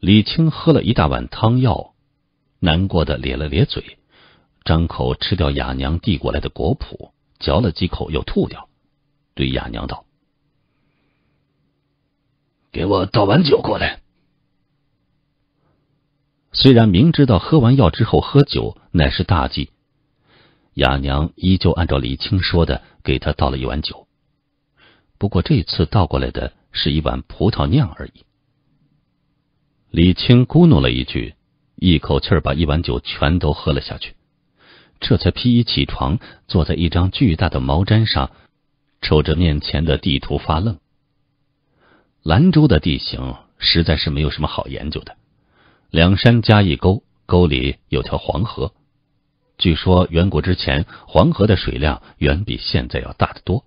李青喝了一大碗汤药，难过的咧了咧嘴，张口吃掉哑娘递过来的果脯，嚼了几口又吐掉，对哑娘道：“给我倒碗酒过来。”虽然明知道喝完药之后喝酒乃是大忌，哑娘依旧按照李青说的给他倒了一碗酒，不过这次倒过来的是一碗葡萄酿而已。李青咕哝了一句，一口气儿把一碗酒全都喝了下去，这才披衣起床，坐在一张巨大的毛毡上，瞅着面前的地图发愣。兰州的地形实在是没有什么好研究的，两山加一沟，沟里有条黄河。据说远古之前，黄河的水量远比现在要大得多，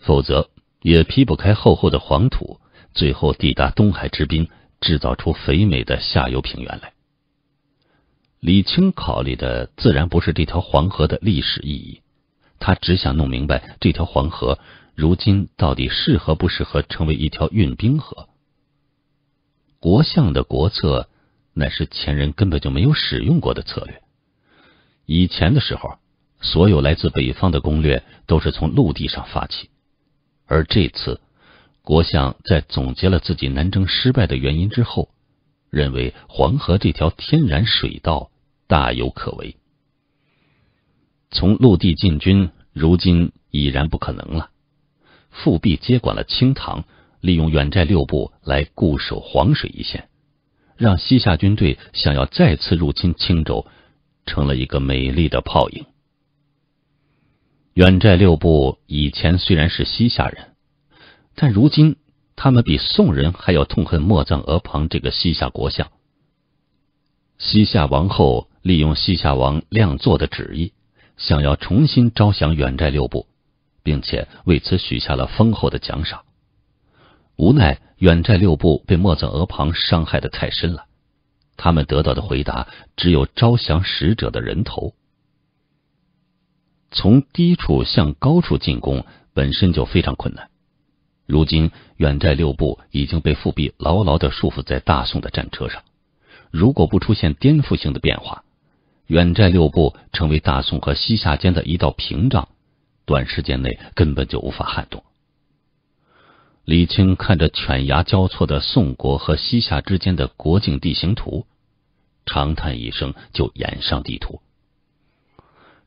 否则也劈不开厚厚的黄土，最后抵达东海之滨。制造出肥美的下游平原来。李青考虑的自然不是这条黄河的历史意义，他只想弄明白这条黄河如今到底适合不适合成为一条运兵河。国相的国策乃是前人根本就没有使用过的策略。以前的时候，所有来自北方的攻略都是从陆地上发起，而这次。郭相在总结了自己南征失败的原因之后，认为黄河这条天然水道大有可为。从陆地进军，如今已然不可能了。复辟接管了青塘，利用远寨六部来固守黄水一线，让西夏军队想要再次入侵青州，成了一个美丽的泡影。远寨六部以前虽然是西夏人。但如今，他们比宋人还要痛恨莫藏额旁这个西夏国相。西夏王后利用西夏王亮做的旨意，想要重新招降远寨六部，并且为此许下了丰厚的奖赏。无奈远寨六部被莫藏额旁伤害的太深了，他们得到的回答只有招降使者的人头。从低处向高处进攻本身就非常困难。如今，远寨六部已经被复辟牢牢的束缚在大宋的战车上。如果不出现颠覆性的变化，远寨六部成为大宋和西夏间的一道屏障，短时间内根本就无法撼动。李清看着犬牙交错的宋国和西夏之间的国境地形图，长叹一声，就掩上地图。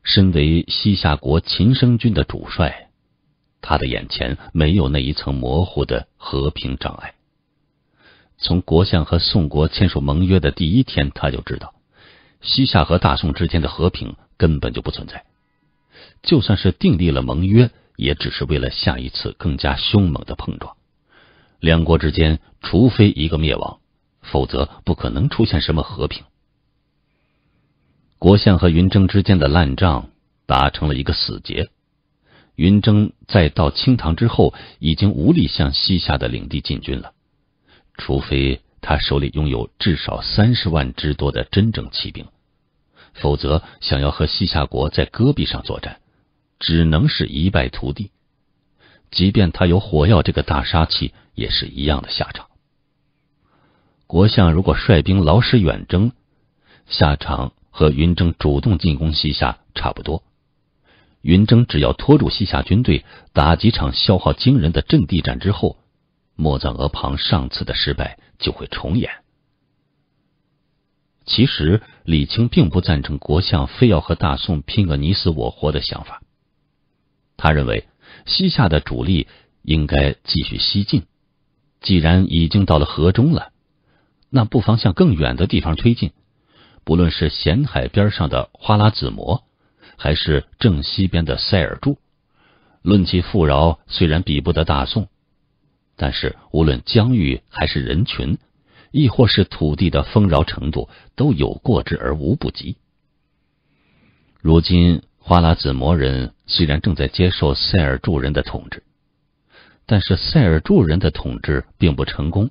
身为西夏国秦生军的主帅。他的眼前没有那一层模糊的和平障碍。从国相和宋国签署盟约的第一天，他就知道西夏和大宋之间的和平根本就不存在。就算是订立了盟约，也只是为了下一次更加凶猛的碰撞。两国之间，除非一个灭亡，否则不可能出现什么和平。国相和云征之间的烂账达成了一个死结。云征在到清唐之后，已经无力向西夏的领地进军了。除非他手里拥有至少三十万之多的真正骑兵，否则想要和西夏国在戈壁上作战，只能是一败涂地。即便他有火药这个大杀器，也是一样的下场。国相如果率兵劳师远征，下场和云征主动进攻西夏差不多。云征只要拖住西夏军队，打几场消耗惊人的阵地战之后，莫藏额旁上次的失败就会重演。其实李青并不赞成国相非要和大宋拼个你死我活的想法，他认为西夏的主力应该继续西进，既然已经到了河中了，那不妨向更远的地方推进，不论是咸海边上的花剌子模。还是正西边的塞尔柱，论其富饶，虽然比不得大宋，但是无论疆域还是人群，亦或是土地的丰饶程度，都有过之而无不及。如今花剌子模人虽然正在接受塞尔柱人的统治，但是塞尔柱人的统治并不成功。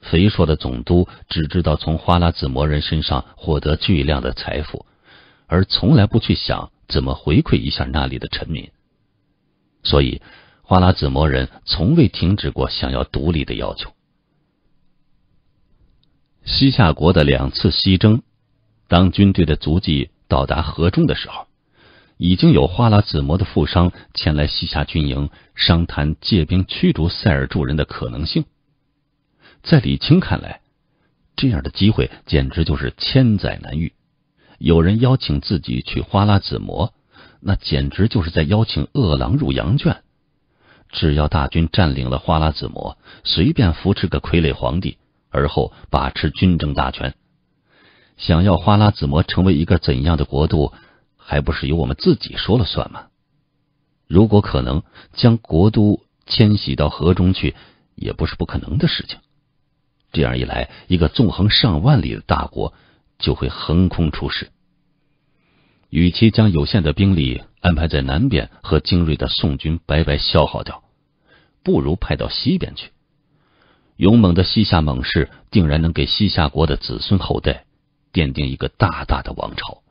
肥硕的总督只知道从花剌子模人身上获得巨量的财富。而从来不去想怎么回馈一下那里的臣民，所以花剌子模人从未停止过想要独立的要求。西夏国的两次西征，当军队的足迹到达河中的时候，已经有花剌子模的富商前来西夏军营商谈借兵驱逐塞尔柱人的可能性。在李清看来，这样的机会简直就是千载难遇。有人邀请自己去花剌子模，那简直就是在邀请饿狼入羊圈。只要大军占领了花剌子模，随便扶持个傀儡皇帝，而后把持军政大权。想要花剌子模成为一个怎样的国度，还不是由我们自己说了算吗？如果可能，将国都迁徙到河中去，也不是不可能的事情。这样一来，一个纵横上万里的大国。就会横空出世。与其将有限的兵力安排在南边和精锐的宋军白白消耗掉，不如派到西边去。勇猛的西夏猛士定然能给西夏国的子孙后代奠定一个大大的王朝。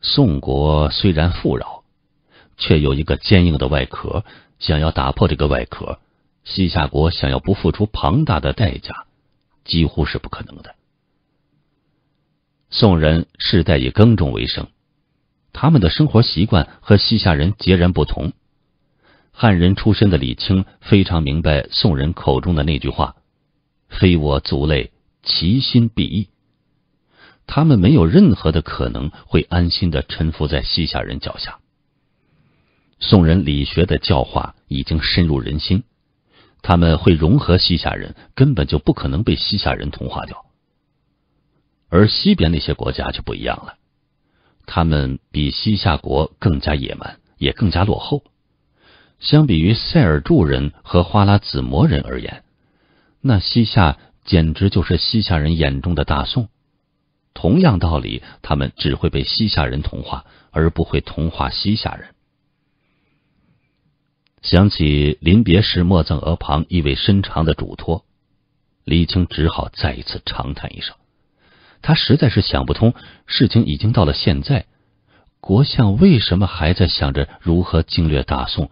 宋国虽然富饶，却有一个坚硬的外壳。想要打破这个外壳，西夏国想要不付出庞大的代价，几乎是不可能的。宋人世代以耕种为生，他们的生活习惯和西夏人截然不同。汉人出身的李清非常明白宋人口中的那句话：“非我族类，其心必异。”他们没有任何的可能会安心的臣服在西夏人脚下。宋人理学的教化已经深入人心，他们会融合西夏人，根本就不可能被西夏人同化掉。而西边那些国家就不一样了，他们比西夏国更加野蛮，也更加落后。相比于塞尔柱人和花剌子模人而言，那西夏简直就是西夏人眼中的大宋。同样道理，他们只会被西夏人同化，而不会同化西夏人。想起临别时莫赠额旁意味深长的嘱托，李青只好再一次长叹一声。他实在是想不通，事情已经到了现在，国相为什么还在想着如何经略大宋，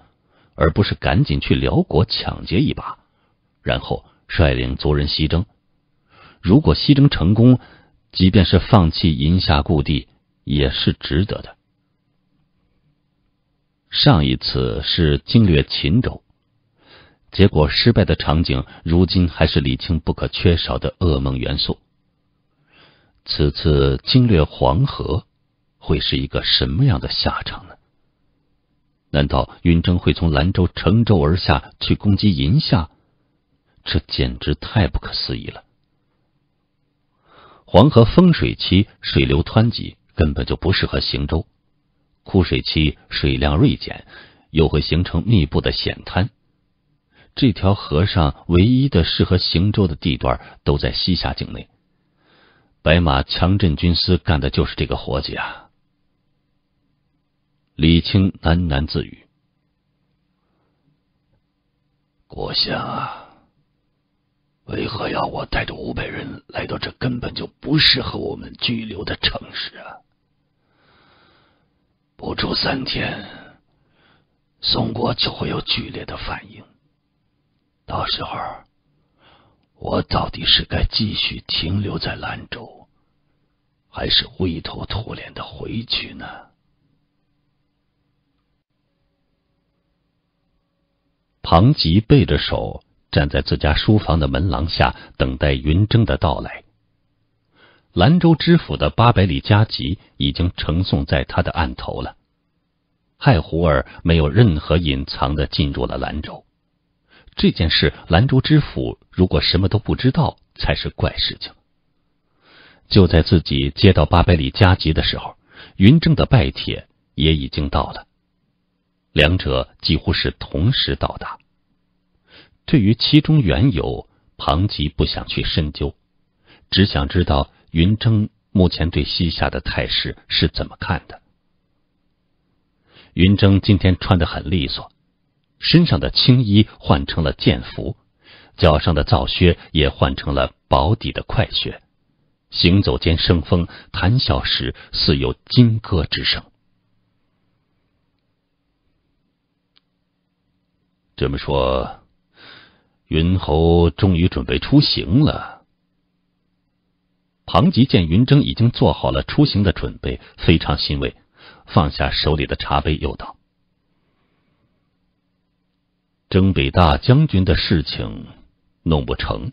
而不是赶紧去辽国抢劫一把，然后率领族人西征？如果西征成功，即便是放弃银夏故地，也是值得的。上一次是经略秦州，结果失败的场景，如今还是李青不可缺少的噩梦元素。此次经略黄河，会是一个什么样的下场呢？难道云征会从兰州乘舟而下去攻击银夏？这简直太不可思议了！黄河丰水期水流湍急，根本就不适合行舟；枯水期水量锐减，又会形成密布的险滩。这条河上唯一的适合行舟的地段，都在西夏境内。白马强镇军司干的就是这个活计啊！李青喃喃自语：“国啊，为何要我带着五百人来到这根本就不适合我们居留的城市？啊？不出三天，宋国就会有剧烈的反应。到时候，我到底是该继续停留在兰州？”还是灰头土脸的回去呢。庞吉背着手站在自家书房的门廊下，等待云峥的到来。兰州知府的八百里加急已经呈送在他的案头了。害胡尔没有任何隐藏的进入了兰州，这件事兰州知府如果什么都不知道，才是怪事情。就在自己接到八百里加急的时候，云征的拜帖也已经到了，两者几乎是同时到达。对于其中缘由，庞吉不想去深究，只想知道云峥目前对西夏的态势是怎么看的。云峥今天穿的很利索，身上的青衣换成了剑服，脚上的皂靴也换成了薄底的快靴。行走间生风，谈笑时似有金戈之声。这么说，云侯终于准备出行了。庞吉见云峥已经做好了出行的准备，非常欣慰，放下手里的茶杯，又道：“征北大将军的事情弄不成。”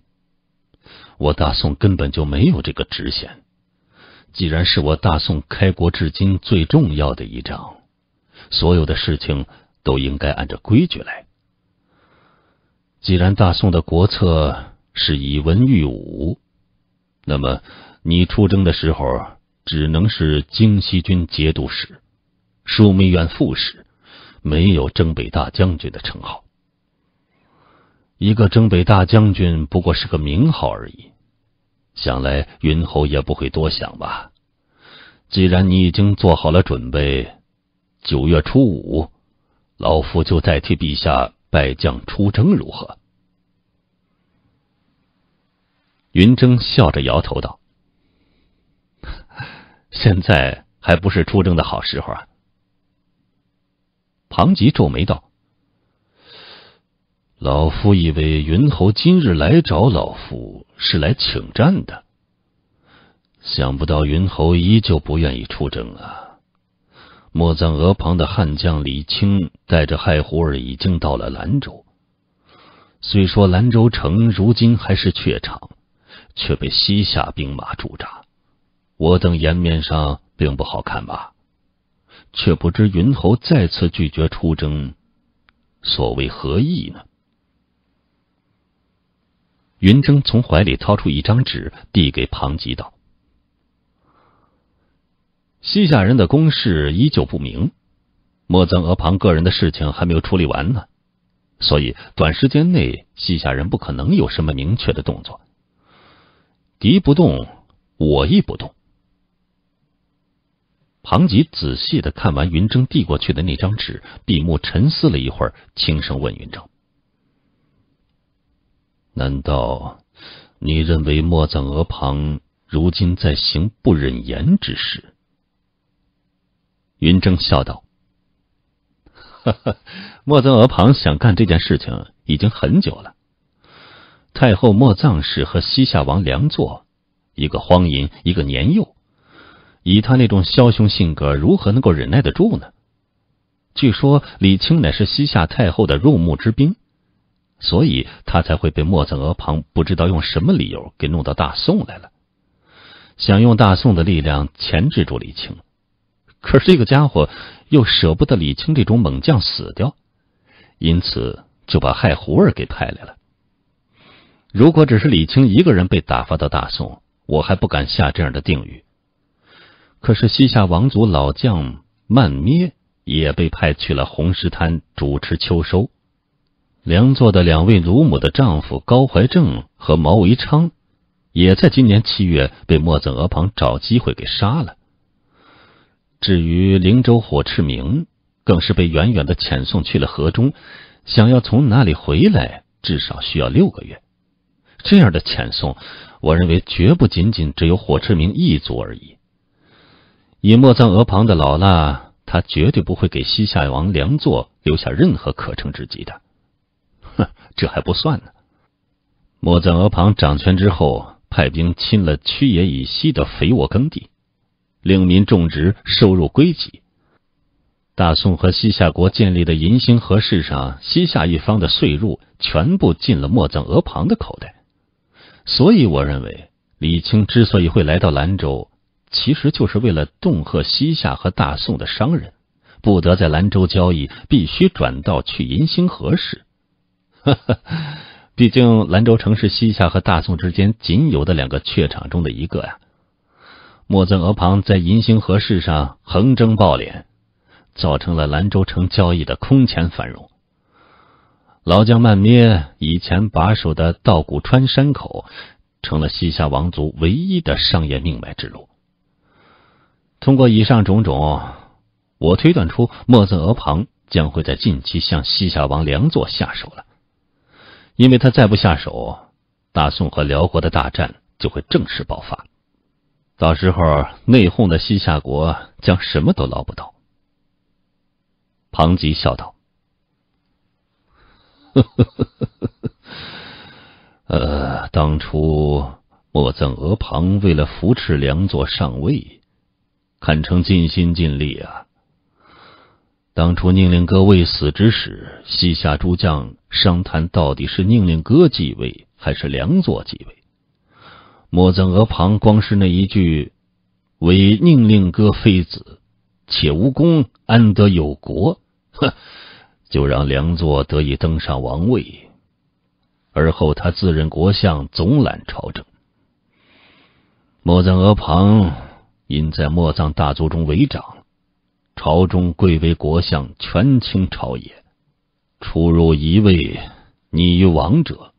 我大宋根本就没有这个职衔。既然是我大宋开国至今最重要的一仗，所有的事情都应该按照规矩来。既然大宋的国策是以文御武，那么你出征的时候只能是京西军节度使、枢密院副使，没有征北大将军的称号。一个征北大将军不过是个名号而已，想来云侯也不会多想吧。既然你已经做好了准备，九月初五，老夫就代替陛下拜将出征，如何？云征笑着摇头道：“ 现在还不是出征的好时候。”啊。”庞吉皱眉道。老夫以为云侯今日来找老夫是来请战的，想不到云侯依旧不愿意出征啊！莫赞额旁的悍将李青带着害胡儿已经到了兰州，虽说兰州城如今还是怯场，却被西夏兵马驻扎，我等颜面上并不好看吧？却不知云侯再次拒绝出征，所谓何意呢？云筝从怀里掏出一张纸，递给庞吉道：“西夏人的公事依旧不明，莫曾额庞个人的事情还没有处理完呢，所以短时间内西夏人不可能有什么明确的动作。敌不动，我亦不动。”庞吉仔细的看完云筝递过去的那张纸，闭目沉思了一会儿，轻声问云筝。难道你认为莫藏额旁如今在行不忍言之事？云峥笑道：“ 莫藏额旁想干这件事情已经很久了。太后莫藏氏和西夏王梁祚，一个荒淫，一个年幼，以他那种枭雄性格，如何能够忍耐得住呢？据说李清乃是西夏太后的入幕之宾。”所以他才会被莫子额旁不知道用什么理由给弄到大宋来了，想用大宋的力量钳制住李清，可是这个家伙又舍不得李清这种猛将死掉，因此就把害胡儿给派来了。如果只是李清一个人被打发到大宋，我还不敢下这样的定语。可是西夏王族老将曼咩也被派去了红石滩主持秋收。梁作的两位乳母的丈夫高怀正和毛维昌，也在今年七月被墨藏额旁找机会给杀了。至于灵州火赤明，更是被远远的遣送去了河中，想要从那里回来，至少需要六个月。这样的遣送，我认为绝不仅仅只有火赤明一族而已。以墨藏额旁的老辣，他绝对不会给西夏王梁作留下任何可乘之机的。这还不算呢。莫赞额旁掌权之后，派兵侵了曲野以西的肥沃耕地，令民种植，收入归己。大宋和西夏国建立的银星河市上，西夏一方的税入全部进了莫赞额旁的口袋。所以，我认为李清之所以会来到兰州，其实就是为了恫吓西夏和大宋的商人，不得在兰州交易，必须转道去银星河市。哈哈，毕竟兰州城是西夏和大宋之间仅有的两个榷场中的一个呀。莫憎额旁在银星河市上横征暴敛，造成了兰州城交易的空前繁荣。老将曼涅以前把守的稻谷川山口，成了西夏王族唯一的商业命脉之路。通过以上种种，我推断出莫憎额旁将会在近期向西夏王梁座下手了。因为他再不下手，大宋和辽国的大战就会正式爆发，到时候内讧的西夏国将什么都捞不到。庞吉笑道：“呵呵呵呵呵呵，呃，当初莫赠额庞为了扶持梁座上位，堪称尽心尽力啊。”当初宁令哥未死之时，西夏诸将商谈到底是宁令哥继位还是梁佐继位。莫赞额旁光是那一句“为宁令哥妃子，且无功，安得有国？”哼，就让梁佐得以登上王位。而后他自任国相，总揽朝政。莫赞额旁因在莫葬大族中为长。朝中贵为国相，权倾朝野，出入一位你于王者，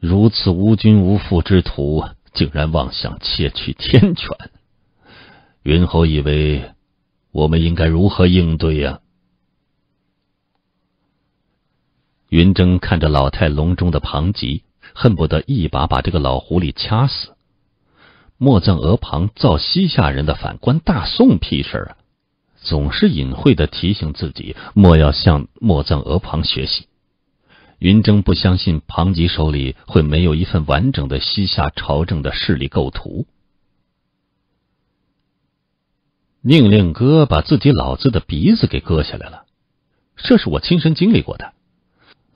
如此无君无父之徒，竟然妄想窃取天权。云侯以为，我们应该如何应对呀？云峥看着老态龙钟的庞吉，恨不得一把把这个老狐狸掐死。莫藏额旁造西夏人的反，关大宋屁事啊！总是隐晦的提醒自己，莫要向莫藏额旁学习。云峥不相信庞吉手里会没有一份完整的西夏朝政的势力构图。宁令哥把自己老子的鼻子给割下来了，这是我亲身经历过的。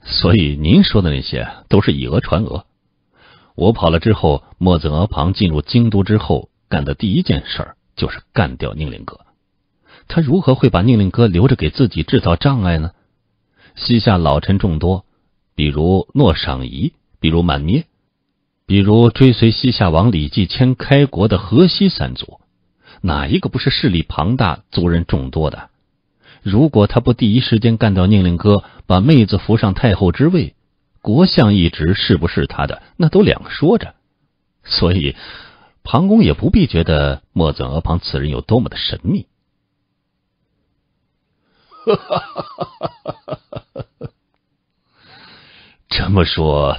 所以您说的那些都是以讹传讹。我跑了之后，莫泽额旁进入京都之后干的第一件事就是干掉宁令哥。他如何会把宁令哥留着给自己制造障碍呢？西夏老臣众多，比如诺赏仪，比如满涅，比如追随西夏王李继迁开国的河西三族，哪一个不是势力庞大、族人众多的？如果他不第一时间干掉宁令哥，把妹子扶上太后之位，国相一职是不是他的那都两说着。所以庞公也不必觉得墨子额庞此人有多么的神秘。哈哈哈！哈这么说，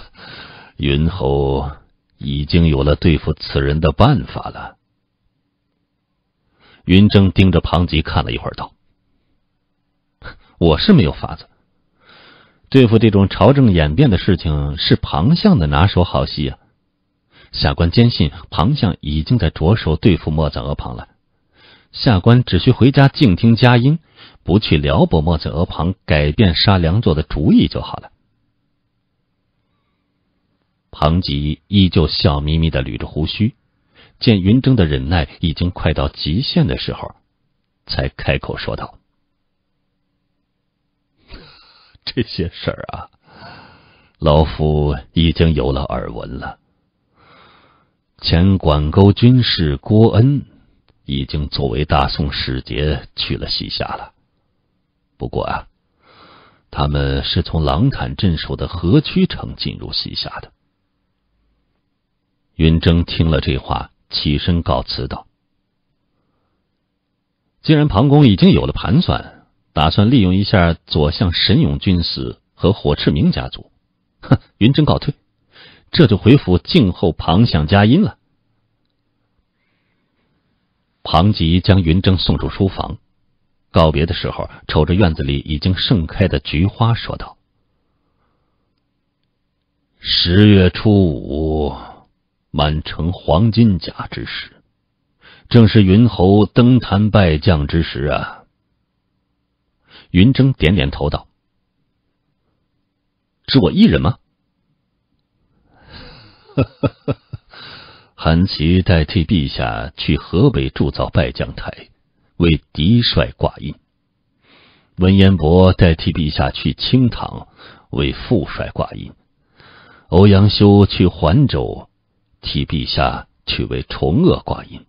云侯已经有了对付此人的办法了。云峥盯着庞吉看了一会儿，道：“我是没有法子。对付这种朝政演变的事情，是庞相的拿手好戏啊。下官坚信，庞相已经在着手对付莫藏额庞了。”下官只需回家静听佳音，不去撩拨莫子额旁改变杀梁佐的主意就好了。庞吉依旧笑眯眯的捋着胡须，见云筝的忍耐已经快到极限的时候，才开口说道：“这些事儿啊，老夫已经有了耳闻了。前管沟军士郭恩。”已经作为大宋使节去了西夏了，不过啊，他们是从狼坦镇守的河曲城进入西夏的。云征听了这话，起身告辞道：“既然庞公已经有了盘算，打算利用一下左相沈勇军死和火赤明家族，哼，云征告退，这就回府静候庞相佳音了。”庞吉将云筝送出书房，告别的时候，瞅着院子里已经盛开的菊花，说道：“十月初五，满城黄金甲之时，正是云侯登坛拜将之时啊。”云筝点点头道：“是我一人吗？” 韩琦代替陛下去河北铸造拜将台，为敌帅挂印；文彦博代替陛下去清堂，为副帅挂印；欧阳修去环州替陛下去为崇鄂挂印。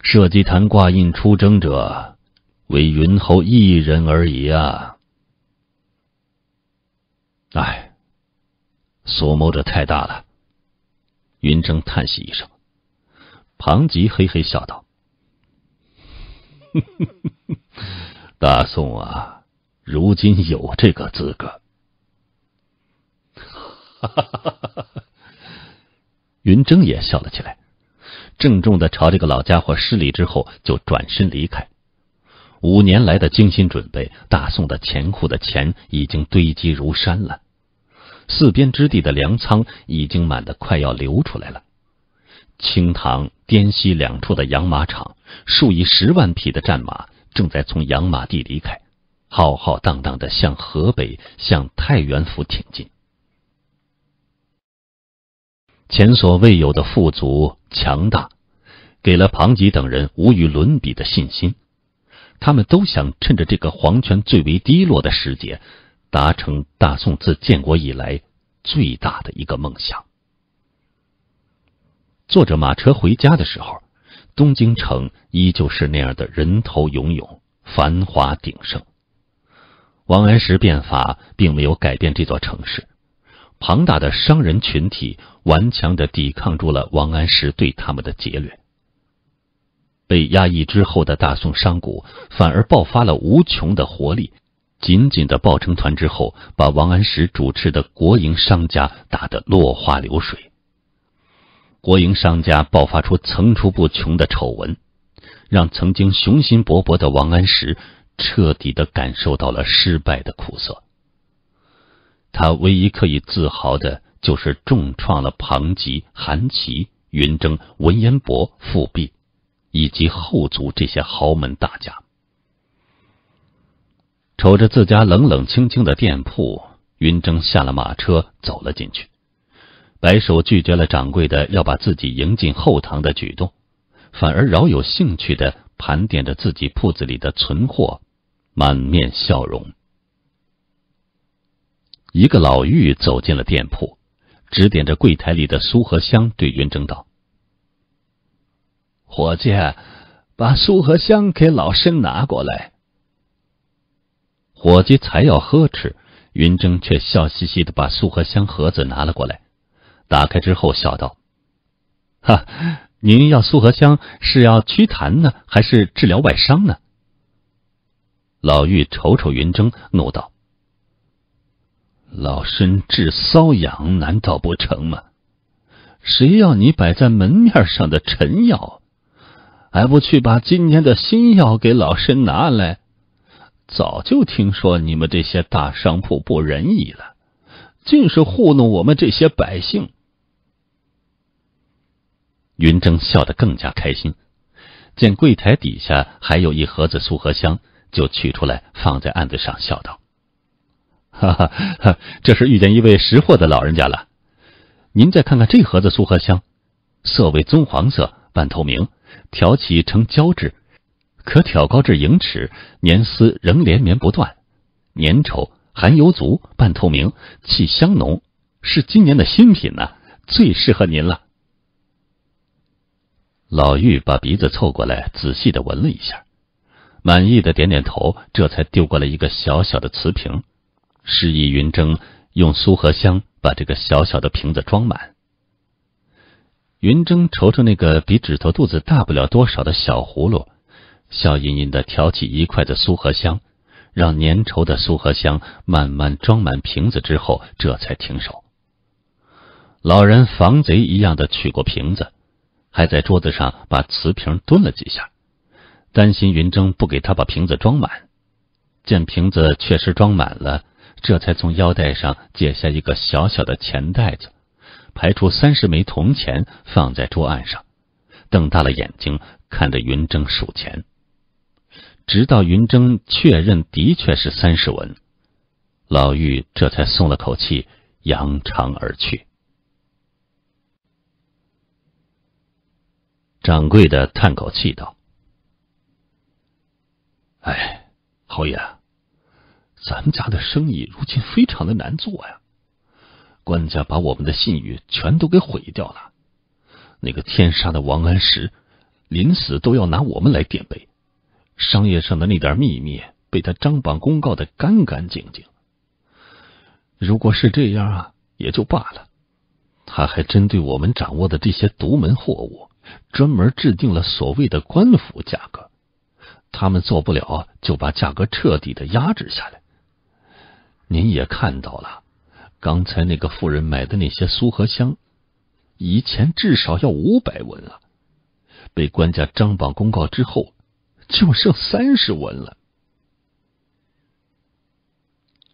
社稷坛挂印出征者，为云侯一人而已啊！唉，所谋者太大了。云峥叹息一声，庞吉嘿嘿笑道：“大宋啊，如今有这个资格。”云峥也笑了起来，郑重的朝这个老家伙施礼之后，就转身离开。五年来的精心准备，大宋的钱库的钱已经堆积如山了。四边之地的粮仓已经满的快要流出来了，清塘、滇西两处的养马场，数以十万匹的战马正在从养马地离开，浩浩荡荡的向河北、向太原府挺进。前所未有的富足、强大，给了庞吉等人无与伦比的信心，他们都想趁着这个皇权最为低落的时节。达成大宋自建国以来最大的一个梦想。坐着马车回家的时候，东京城依旧是那样的人头涌涌，繁华鼎盛。王安石变法并没有改变这座城市，庞大的商人群体顽强的抵抗住了王安石对他们的劫掠。被压抑之后的大宋商贾反而爆发了无穷的活力。紧紧的抱成团之后，把王安石主持的国营商家打得落花流水。国营商家爆发出层出不穷的丑闻，让曾经雄心勃勃的王安石彻底的感受到了失败的苦涩。他唯一可以自豪的，就是重创了庞吉、韩琦、云峥、文彦博、富弼，以及后族这些豪门大家。瞅着自家冷冷清清的店铺，云峥下了马车，走了进去，摆手拒绝了掌柜的要把自己迎进后堂的举动，反而饶有兴趣的盘点着自己铺子里的存货，满面笑容。一个老妪走进了店铺，指点着柜台里的苏合香，对云峥道：“伙计，把苏合香给老身拿过来。”伙计才要呵斥，云筝却笑嘻嘻的把素荷香盒子拿了过来，打开之后笑道：“哈，您要素荷香是要祛痰呢，还是治疗外伤呢？”老妪瞅瞅云筝，怒道：“老身治瘙痒难道不成吗？谁要你摆在门面上的陈药？还不去把今年的新药给老身拿来？”早就听说你们这些大商铺不仁义了，尽是糊弄我们这些百姓。云峥笑得更加开心，见柜台底下还有一盒子苏合香，就取出来放在案子上，笑道：“ 哈哈，这是遇见一位识货的老人家了。您再看看这盒子苏合香，色为棕黄色，半透明，挑起呈胶质。”可挑高至盈尺，粘丝仍连绵不断，粘稠、含油足、半透明、气香浓，是今年的新品呢，最适合您了。老玉把鼻子凑过来，仔细的闻了一下，满意的点点头，这才丢过来一个小小的瓷瓶，示意云筝用苏合香把这个小小的瓶子装满。云筝瞅瞅那个比指头肚子大不了多少的小葫芦。笑吟吟的挑起一块的苏合香，让粘稠的苏合香慢慢装满瓶子之后，这才停手。老人防贼一样的取过瓶子，还在桌子上把瓷瓶蹲了几下，担心云峥不给他把瓶子装满。见瓶子确实装满了，这才从腰带上解下一个小小的钱袋子，排出三十枚铜钱放在桌案上，瞪大了眼睛看着云峥数钱。直到云峥确认的确是三十文，老妪这才松了口气，扬长而去。掌柜的叹口气道：“哎，侯爷，咱们家的生意如今非常的难做呀！官家把我们的信誉全都给毁掉了。那个天杀的王安石，临死都要拿我们来垫背。”商业上的那点秘密被他张榜公告的干干净净。如果是这样啊，也就罢了。他还针对我们掌握的这些独门货物，专门制定了所谓的官府价格。他们做不了，就把价格彻底的压制下来。您也看到了，刚才那个富人买的那些苏合香，以前至少要五百文啊，被官家张榜公告之后。就剩三十文了。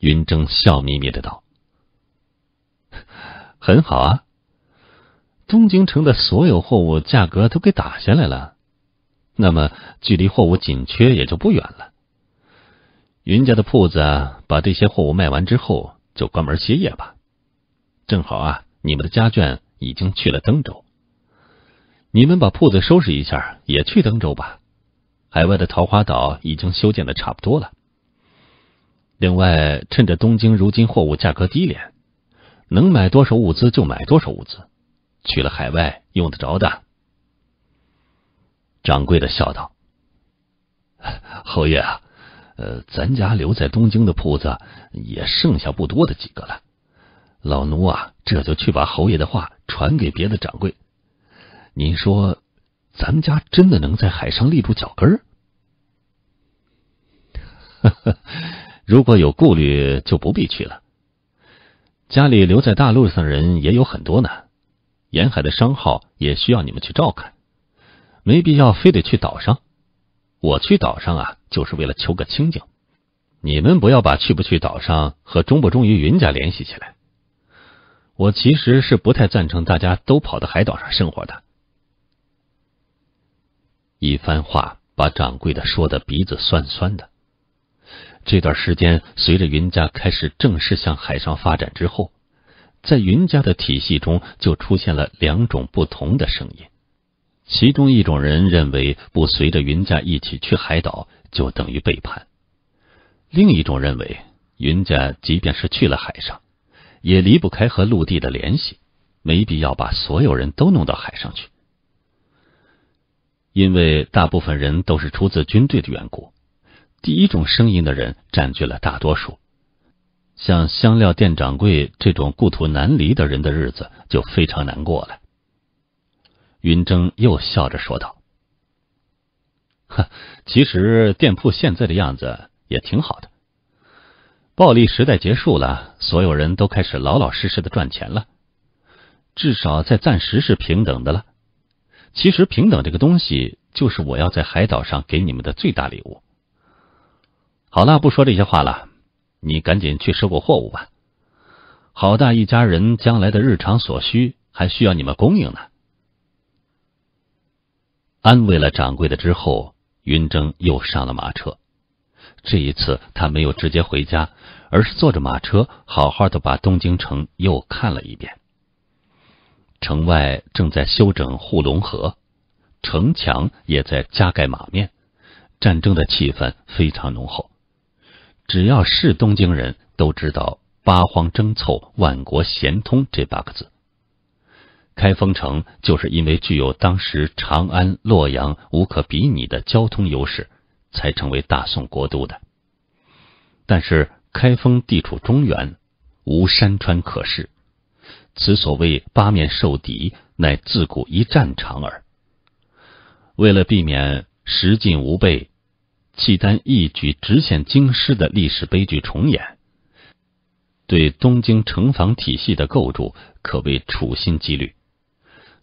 云峥笑眯眯的道：“很好啊，东京城的所有货物价格都给打下来了，那么距离货物紧缺也就不远了。云家的铺子把这些货物卖完之后，就关门歇业吧。正好啊，你们的家眷已经去了登州，你们把铺子收拾一下，也去登州吧。”海外的桃花岛已经修建的差不多了，另外趁着东京如今货物价格低廉，能买多少物资就买多少物资，去了海外用得着的。掌柜的笑道：“侯爷，啊，呃，咱家留在东京的铺子也剩下不多的几个了，老奴啊，这就去把侯爷的话传给别的掌柜。您说。”咱们家真的能在海上立住脚跟儿？如果有顾虑，就不必去了。家里留在大陆上的人也有很多呢，沿海的商号也需要你们去照看，没必要非得去岛上。我去岛上啊，就是为了求个清静。你们不要把去不去岛上和忠不忠于云家联系起来。我其实是不太赞成大家都跑到海岛上生活的。一番话把掌柜的说的鼻子酸酸的。这段时间，随着云家开始正式向海上发展之后，在云家的体系中就出现了两种不同的声音。其中一种人认为，不随着云家一起去海岛，就等于背叛；另一种认为，云家即便是去了海上，也离不开和陆地的联系，没必要把所有人都弄到海上去。因为大部分人都是出自军队的缘故，第一种声音的人占据了大多数。像香料店掌柜这种故土难离的人的日子就非常难过了。云峥又笑着说道：“哈，其实店铺现在的样子也挺好的。暴力时代结束了，所有人都开始老老实实的赚钱了，至少在暂时是平等的了。”其实平等这个东西，就是我要在海岛上给你们的最大礼物。好了，不说这些话了，你赶紧去收购货物吧。好大一家人，将来的日常所需还需要你们供应呢。安慰了掌柜的之后，云筝又上了马车。这一次，他没有直接回家，而是坐着马车，好好的把东京城又看了一遍。城外正在修整护龙河，城墙也在加盖马面，战争的气氛非常浓厚。只要是东京人都知道“八荒争凑，万国咸通”这八个字。开封城就是因为具有当时长安、洛阳无可比拟的交通优势，才成为大宋国都的。但是开封地处中原，无山川可视，此所谓八面受敌，乃自古一战常耳。为了避免食尽无备，契丹一举直陷京师的历史悲剧重演，对东京城防体系的构筑可谓处心积虑。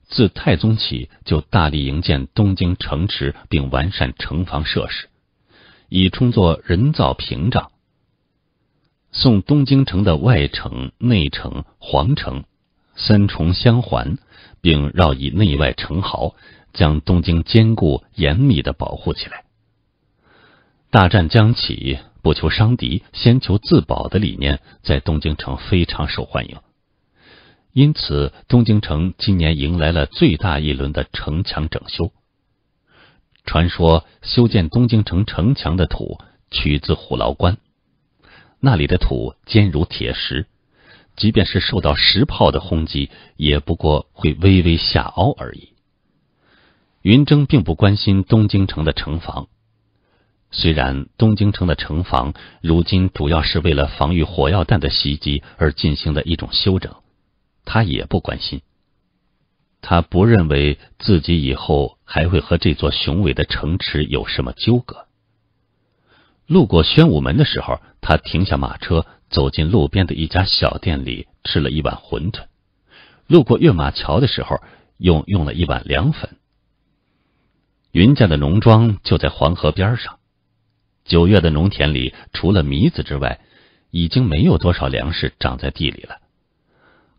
自太宗起，就大力营建东京城池，并完善城防设施，以充作人造屏障。宋东京城的外城、内城、皇城。三重相环，并绕以内外城壕，将东京坚固严密的保护起来。大战将起，不求伤敌，先求自保的理念在东京城非常受欢迎。因此，东京城今年迎来了最大一轮的城墙整修。传说修建东京城城墙的土取自虎牢关，那里的土坚如铁石。即便是受到石炮的轰击，也不过会微微下凹而已。云峥并不关心东京城的城防，虽然东京城的城防如今主要是为了防御火药弹的袭击而进行的一种修整，他也不关心。他不认为自己以后还会和这座雄伟的城池有什么纠葛。路过宣武门的时候，他停下马车，走进路边的一家小店里，吃了一碗馄饨。路过跃马桥的时候，又用了一碗凉粉。云家的农庄就在黄河边上，九月的农田里，除了糜子之外，已经没有多少粮食长在地里了。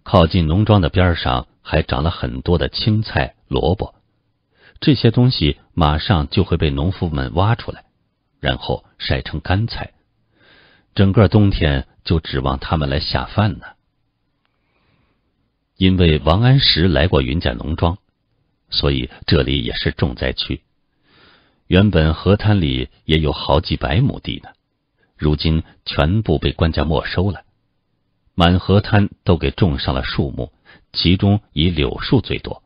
靠近农庄的边上，还长了很多的青菜、萝卜，这些东西马上就会被农夫们挖出来。然后晒成干菜，整个冬天就指望他们来下饭呢。因为王安石来过云家农庄，所以这里也是重灾区。原本河滩里也有好几百亩地呢，如今全部被官家没收了，满河滩都给种上了树木，其中以柳树最多。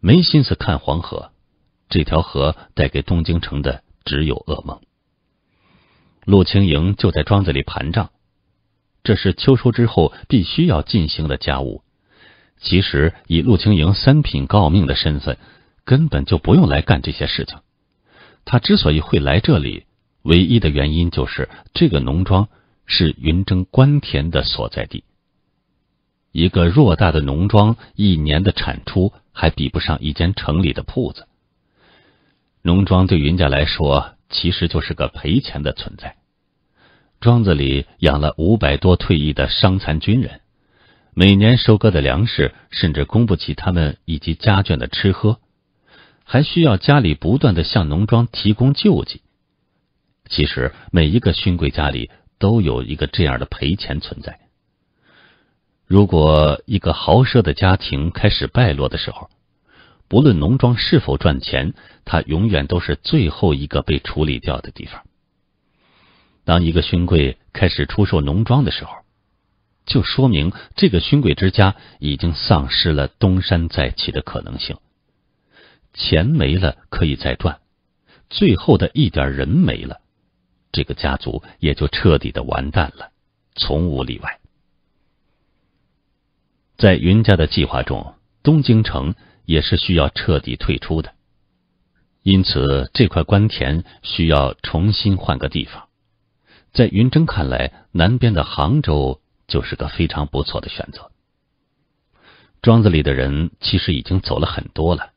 没心思看黄河，这条河带给东京城的。只有噩梦。陆清莹就在庄子里盘账，这是秋收之后必须要进行的家务。其实以陆清莹三品诰命的身份，根本就不用来干这些事情。他之所以会来这里，唯一的原因就是这个农庄是云蒸官田的所在地。一个偌大的农庄，一年的产出还比不上一间城里的铺子。农庄对云家来说，其实就是个赔钱的存在。庄子里养了五百多退役的伤残军人，每年收割的粮食甚至供不起他们以及家眷的吃喝，还需要家里不断的向农庄提供救济。其实每一个勋贵家里都有一个这样的赔钱存在。如果一个豪奢的家庭开始败落的时候，无论农庄是否赚钱，它永远都是最后一个被处理掉的地方。当一个勋贵开始出售农庄的时候，就说明这个勋贵之家已经丧失了东山再起的可能性。钱没了可以再赚，最后的一点人没了，这个家族也就彻底的完蛋了，从无例外。在云家的计划中，东京城。也是需要彻底退出的，因此这块官田需要重新换个地方。在云征看来，南边的杭州就是个非常不错的选择。庄子里的人其实已经走了很多了，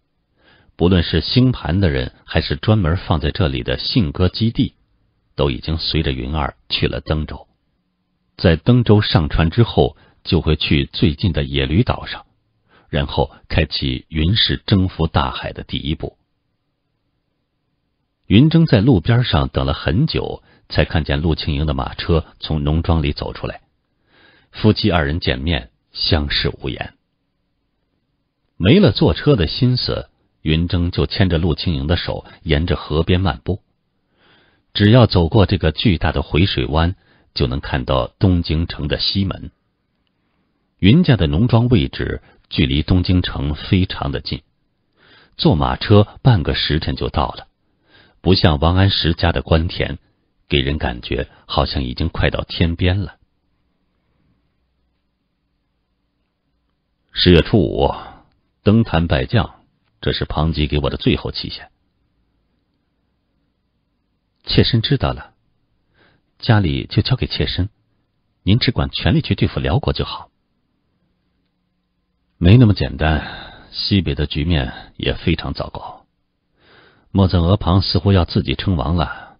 不论是星盘的人，还是专门放在这里的信鸽基地，都已经随着云儿去了登州。在登州上船之后，就会去最近的野驴岛上。然后开启云氏征服大海的第一步。云峥在路边上等了很久，才看见陆青莹的马车从农庄里走出来。夫妻二人见面，相视无言。没了坐车的心思，云峥就牵着陆青莹的手，沿着河边漫步。只要走过这个巨大的回水湾，就能看到东京城的西门。云家的农庄位置。距离东京城非常的近，坐马车半个时辰就到了。不像王安石家的官田，给人感觉好像已经快到天边了。十月初五，登坛拜将，这是庞吉给我的最后期限。妾身知道了，家里就交给妾身，您只管全力去对付辽国就好。没那么简单，西北的局面也非常糟糕。莫赞额旁似乎要自己称王了，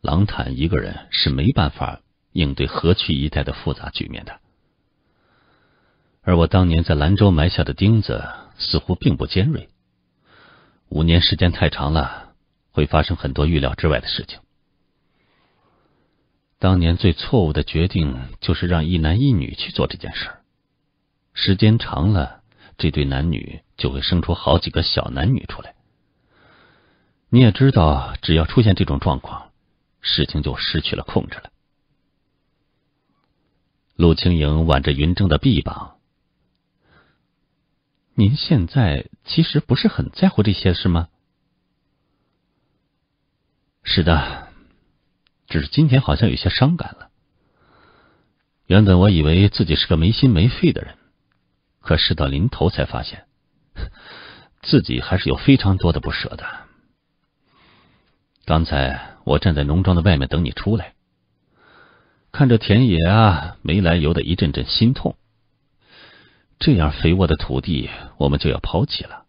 狼坦一个人是没办法应对河曲一带的复杂局面的。而我当年在兰州埋下的钉子似乎并不尖锐，五年时间太长了，会发生很多预料之外的事情。当年最错误的决定就是让一男一女去做这件事儿。时间长了，这对男女就会生出好几个小男女出来。你也知道，只要出现这种状况，事情就失去了控制了。陆青莹挽着云正的臂膀：“您现在其实不是很在乎这些，是吗？”“是的，只是今天好像有些伤感了。原本我以为自己是个没心没肺的人。”可事到临头，才发现自己还是有非常多的不舍的。刚才我站在农庄的外面等你出来，看着田野啊，没来由的一阵阵心痛。这样肥沃的土地，我们就要抛弃了。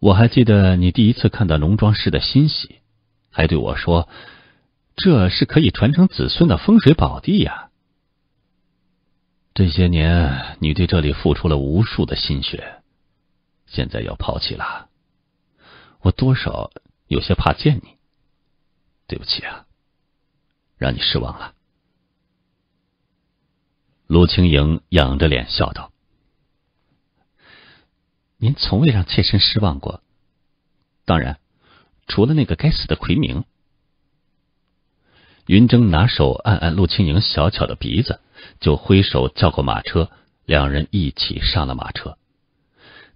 我还记得你第一次看到农庄时的欣喜，还对我说：“这是可以传承子孙的风水宝地呀。”这些年，你对这里付出了无数的心血，现在要抛弃了，我多少有些怕见你。对不起啊，让你失望了。陆青莹仰着脸笑道：“您从未让妾身失望过，当然，除了那个该死的奎明。”云峥拿手按按陆青莹小巧的鼻子。就挥手叫过马车，两人一起上了马车。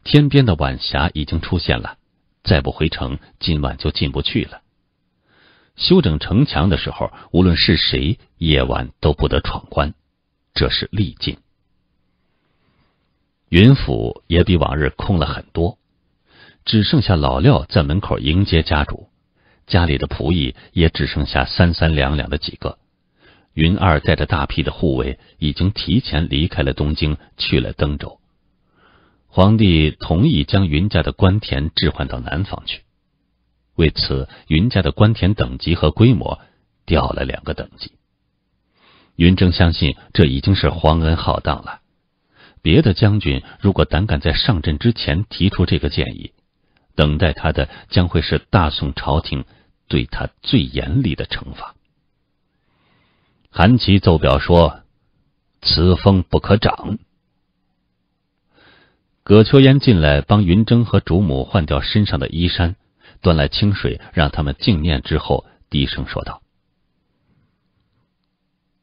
天边的晚霞已经出现了，再不回城，今晚就进不去了。修整城墙的时候，无论是谁，夜晚都不得闯关，这是历尽。云府也比往日空了很多，只剩下老廖在门口迎接家主，家里的仆役也只剩下三三两两的几个。云二带着大批的护卫，已经提前离开了东京，去了登州。皇帝同意将云家的官田置换到南方去，为此，云家的官田等级和规模掉了两个等级。云正相信，这已经是皇恩浩荡了。别的将军如果胆敢在上阵之前提出这个建议，等待他的将会是大宋朝廷对他最严厉的惩罚。韩琦奏表说：“此风不可长。”葛秋烟进来帮云峥和主母换掉身上的衣衫，端来清水让他们净念之后，低声说道：“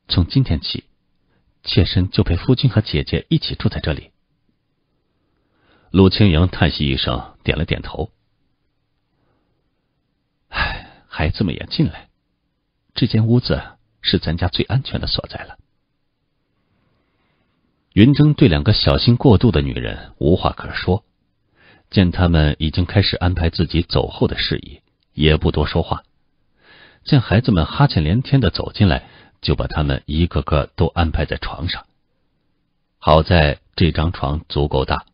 从今天起，妾身就陪夫君和姐姐一起住在这里。”陆青莹叹息一声，点了点头：“唉，孩子们也进来，这间屋子。”是咱家最安全的所在了。云筝对两个小心过度的女人无话可说，见他们已经开始安排自己走后的事宜，也不多说话。见孩子们哈欠连天的走进来，就把他们一个个都安排在床上。好在这张床足够大，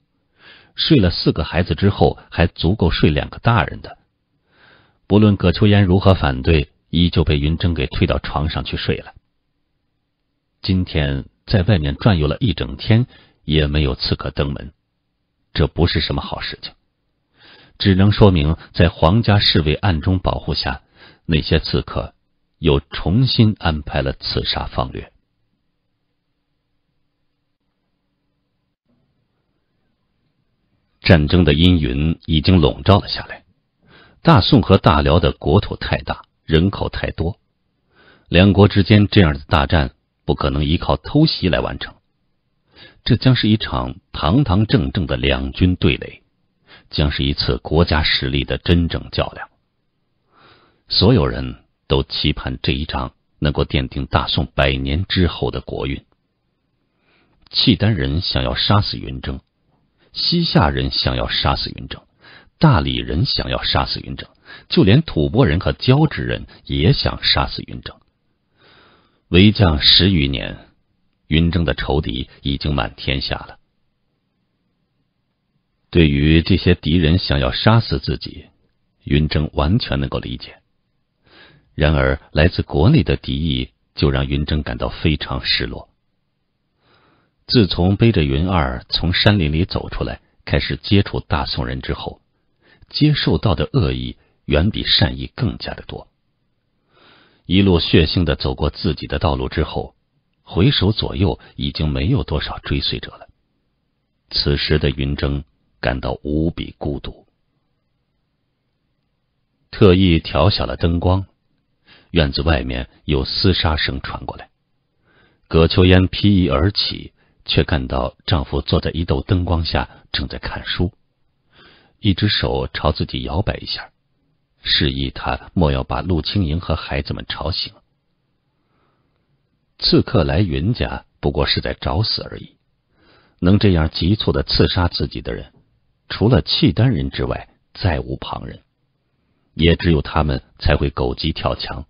睡了四个孩子之后，还足够睡两个大人的。不论葛秋烟如何反对。依旧被云筝给推到床上去睡了。今天在外面转悠了一整天，也没有刺客登门，这不是什么好事情，只能说明在皇家侍卫暗中保护下，那些刺客又重新安排了刺杀方略。战争的阴云已经笼罩了下来，大宋和大辽的国土太大。人口太多，两国之间这样的大战不可能依靠偷袭来完成，这将是一场堂堂正正的两军对垒，将是一次国家实力的真正较量。所有人都期盼这一仗能够奠定大宋百年之后的国运。契丹人想要杀死云峥，西夏人想要杀死云峥，大理人想要杀死云峥，就连吐蕃人和交趾人也想杀死云峥。为将十余年，云峥的仇敌已经满天下了。对于这些敌人想要杀死自己，云峥完全能够理解。然而来自国内的敌意就让云峥感到非常失落。自从背着云二从山林里走出来，开始接触大宋人之后，接受到的恶意。远比善意更加的多。一路血腥的走过自己的道路之后，回首左右已经没有多少追随者了。此时的云筝感到无比孤独，特意调小了灯光。院子外面有厮杀声传过来，葛秋烟披衣而起，却看到丈夫坐在一斗灯光下正在看书，一只手朝自己摇摆一下。示意他莫要把陆青莹和孩子们吵醒。刺客来云家，不过是在找死而已。能这样急促的刺杀自己的人，除了契丹人之外，再无旁人，也只有他们才会狗急跳墙。